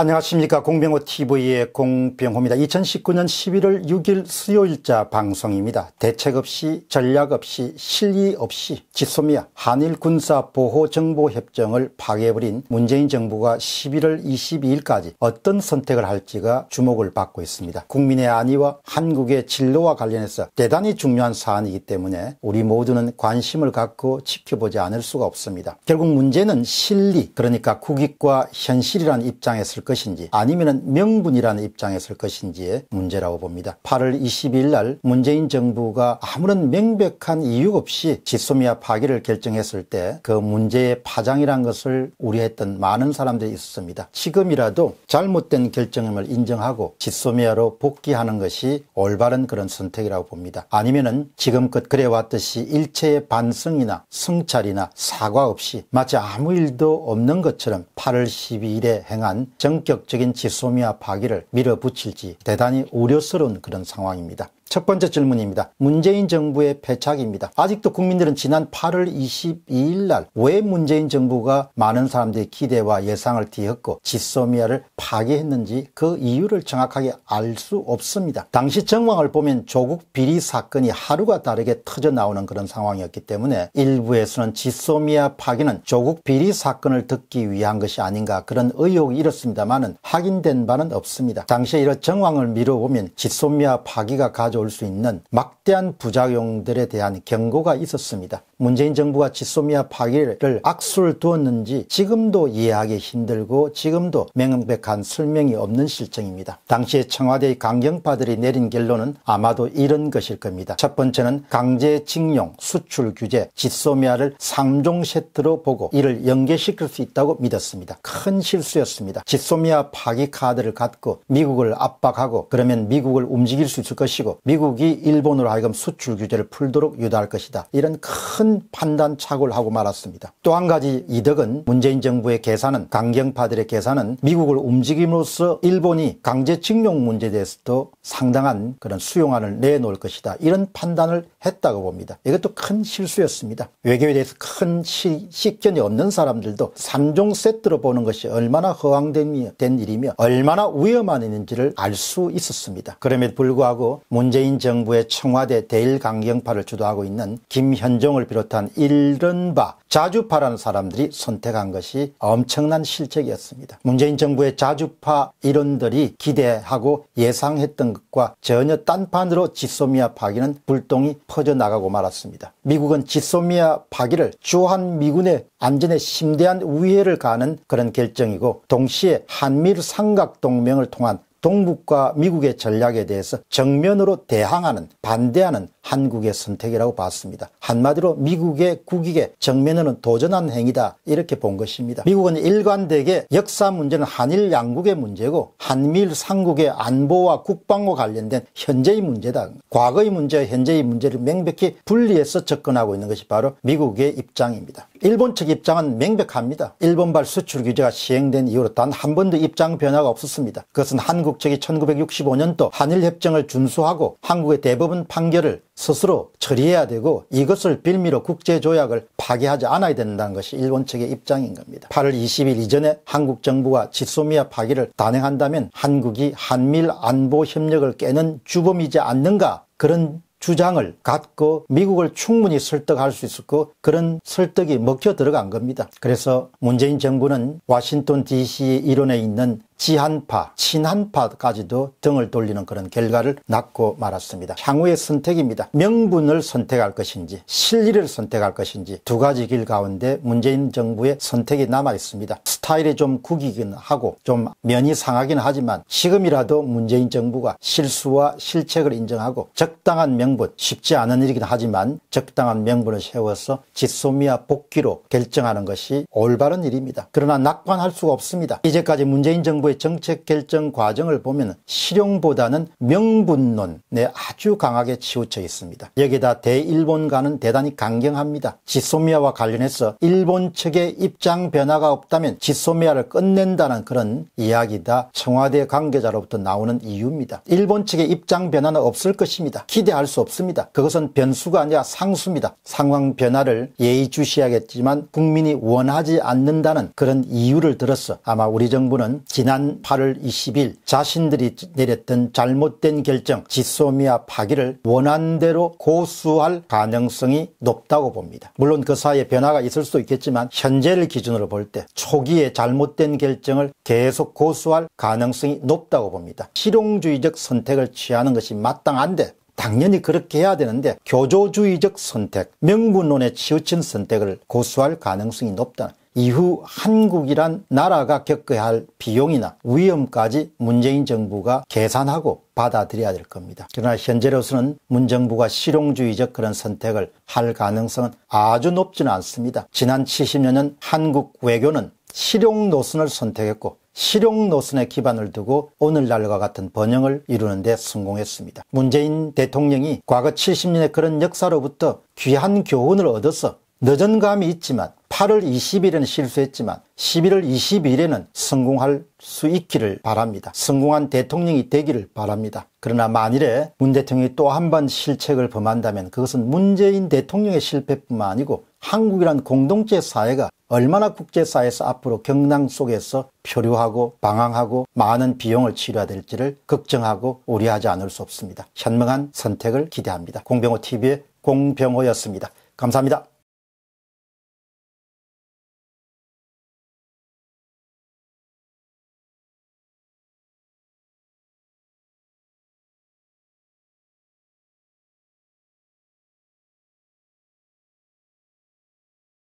안녕하십니까 공병호TV의 공병호입니다. 2019년 11월 6일 수요일자 방송입니다. 대책 없이 전략 없이 실리 없이 지소미아 한일 군사보호정보협정을 파괴해버린 문재인 정부가 11월 22일까지 어떤 선택을 할지가 주목을 받고 있습니다. 국민의 안위와 한국의 진로와 관련해서 대단히 중요한 사안이기 때문에 우리 모두는 관심을 갖고 지켜보지 않을 수가 없습니다. 결국 문제는 실리 그러니까 국익과 현실이라는 입장에서 것인지 아니면 명분이라는 입장에 설 것인지의 문제라고 봅니다. 8월 22일 날 문재인 정부가 아무런 명백한 이유 없이 지소미아 파기를 결정했을 때 그 문제의 파장이란 것을 우려했던 많은 사람들이 있었습니다. 지금이라도 잘못된 결정임을 인정하고 지소미아로 복귀하는 것이 올바른 그런 선택이라고 봅니다. 아니면은 지금껏 그래왔듯이 일체의 반성이나 성찰이나 사과 없이 마치 아무 일도 없는 것처럼 8월 12일에 행한 정 본격적인 지소미아 파기를 밀어붙일지 대단히 우려스러운 그런 상황입니다. 첫 번째 질문입니다. 문재인 정부의 패착입니다. 아직도 국민들은 지난 8월 22일 날 왜 문재인 정부가 많은 사람들의 기대와 예상을 뒤엎고 지소미아를 파괴했는지 그 이유를 정확하게 알 수 없습니다. 당시 정황을 보면 조국 비리 사건이 하루가 다르게 터져 나오는 그런 상황이었기 때문에 일부에서는 지소미아 파괴는 조국 비리 사건을 듣기 위한 것이 아닌가 그런 의혹이 일었습니다만은 확인된 바는 없습니다. 당시에 이런 정황을 미뤄보면 지소미아 파괴가 가져 가져올 수 있는 막대한 부작용들에 대한 경고가 있었습니다. 문재인 정부가 지소미아 파기를 악수를 두었는지 지금도 이해하기 힘들고 지금도 명백한 설명이 없는 실정입니다. 당시에 청와대의 강경파들이 내린 결론은 아마도 이런 것일 겁니다. 첫 번째는 강제징용, 수출 규제, 지소미아를 3종 세트로 보고 이를 연계시킬 수 있다고 믿었습니다. 큰 실수였습니다. 지소미아 파기 카드를 갖고 미국을 압박하고 그러면 미국을 움직일 수 있을 것이고 미국이 일본으로 하여금 수출 규제를 풀도록 유도할 것이다. 이런 큰큰 판단착오를 하고 말았습니다. 또 한 가지 이득은 문재인 정부의 계산은 강경파들의 계산은 미국을 움직임으로써 일본이 강제징용 문제에 대해서도 상당한 그런 수용안을 내놓을 것이다. 이런 판단을 했다고 봅니다. 이것도 큰 실수였습니다. 외교에 대해서 큰 시, 식견이 없는 사람들도 3종 세트로 보는 것이 얼마나 허황된 된 일이며 얼마나 위험한 일인지를 알 수 있었습니다. 그럼에도 불구하고 문재인 정부의 청와대 대일 강경파를 주도하고 있는 김현종을 비롯 비롯한 이른바 자주파라는 사람들이 선택한 것이 엄청난 실책이었습니다. 문재인 정부의 자주파 이론들이 기대하고 예상했던 것과 전혀 딴판으로 지소미아 파기는 불똥이 퍼져나가고 말았습니다. 미국은 지소미아 파기를 주한미군의 안전에 심대한 위해를 가하는 그런 결정이고 동시에 한미일 삼각동맹을 통한 동북과 미국의 전략에 대해서 정면으로 대항하는 반대하는 한국의 선택이라고 봤습니다. 한마디로 미국의 국익에 정면에는 도전한 행위다 이렇게 본 것입니다. 미국은 일관되게 역사 문제는 한일 양국의 문제고 한미일 삼국의 안보와 국방과 관련된 현재의 문제다. 과거의 문제와 현재의 문제를 명백히 분리해서 접근하고 있는 것이 바로 미국의 입장입니다. 일본 측 입장은 명백합니다. 일본발 수출 규제가 시행된 이후로 단 한 번도 입장 변화가 없었습니다. 그것은 한국 측이 1965년도 한일협정을 준수하고 한국의 대법원 판결을 스스로 처리해야 되고 이것을 빌미로 국제조약을 파기하지 않아야 된다는 것이 일본 측의 입장인 겁니다. 8월 20일 이전에 한국 정부가 지소미아 파기를 단행한다면 한국이 한밀 안보 협력을 깨는 주범이지 않는가 그런 주장을 갖고 미국을 충분히 설득할 수 있었고 그런 설득이 먹혀 들어간 겁니다. 그래서 문재인 정부는 워싱턴 d c 이론에 있는 지한파, 친한파까지도 등을 돌리는 그런 결과를 낳고 말았습니다. 향후의 선택입니다. 명분을 선택할 것인지 실리를 선택할 것인지 두 가지 길 가운데 문재인 정부의 선택이 남아 있습니다. 스타일이 좀 구기긴 하고 좀 면이 상하긴 하지만 지금이라도 문재인 정부가 실수와 실책을 인정하고 적당한 명분, 쉽지 않은 일이긴 하지만 적당한 명분을 세워서 지소미아 복귀로 결정하는 것이 올바른 일입니다. 그러나 낙관할 수가 없습니다. 이제까지 문재인 정부 정부의 정책 결정 과정을 보면 실용보다는 명분론에 네, 아주 강하게 치우쳐 있습니다. 여기다 대일본과는 대단히 강경합니다. 지소미아와 관련해서 일본 측의 입장 변화가 없다면 지소미아를 끝낸다는 그런 이야기다 청와대 관계자로부터 나오는 이유입니다. 일본 측의 입장 변화는 없을 것입니다. 기대할 수 없습니다. 그것은 변수가 아니라 상수입니다. 상황 변화를 예의주시하겠지만 국민이 원하지 않는다는 그런 이유를 들었어 아마 우리 정부는 지난 지난 8월 20일 자신들이 내렸던 잘못된 결정 지소미아 파기를 원한대로 고수할 가능성이 높다고 봅니다. 물론 그 사이에 변화가 있을 수도 있겠지만 현재를 기준으로 볼 때 초기에 잘못된 결정을 계속 고수할 가능성이 높다고 봅니다. 실용주의적 선택을 취하는 것이 마땅한데 당연히 그렇게 해야 되는데 교조주의적 선택, 명분론에 치우친 선택을 고수할 가능성이 높다. 는 이후 한국이란 나라가 겪어야 할 비용이나 위험까지 문재인 정부가 계산하고 받아들여야 될 겁니다. 그러나 현재로서는 문정부가 실용주의적 그런 선택을 할 가능성은 아주 높지는 않습니다. 지난 70년은 한국 외교는 실용 노선을 선택했고 실용 노선에 기반을 두고 오늘날과 같은 번영을 이루는 데 성공했습니다. 문재인 대통령이 과거 70년의 그런 역사로부터 귀한 교훈을 얻어서 늦은 감이 있지만 8월 20일에는 실수했지만 11월 2 0일에는 성공할 수 있기를 바랍니다. 성공한 대통령이 되기를 바랍니다. 그러나 만일에 문 대통령이 또 한 번 실책을 범한다면 그것은 문재인 대통령의 실패뿐만 아니고 한국이란 공동체 사회가 얼마나 국제사회에서 앞으로 경랑 속에서 표류하고 방황하고 많은 비용을 치료해야 될지를 걱정하고 우려하지 않을 수 없습니다. 현명한 선택을 기대합니다. 공병호TV의 공병호였습니다. 감사합니다.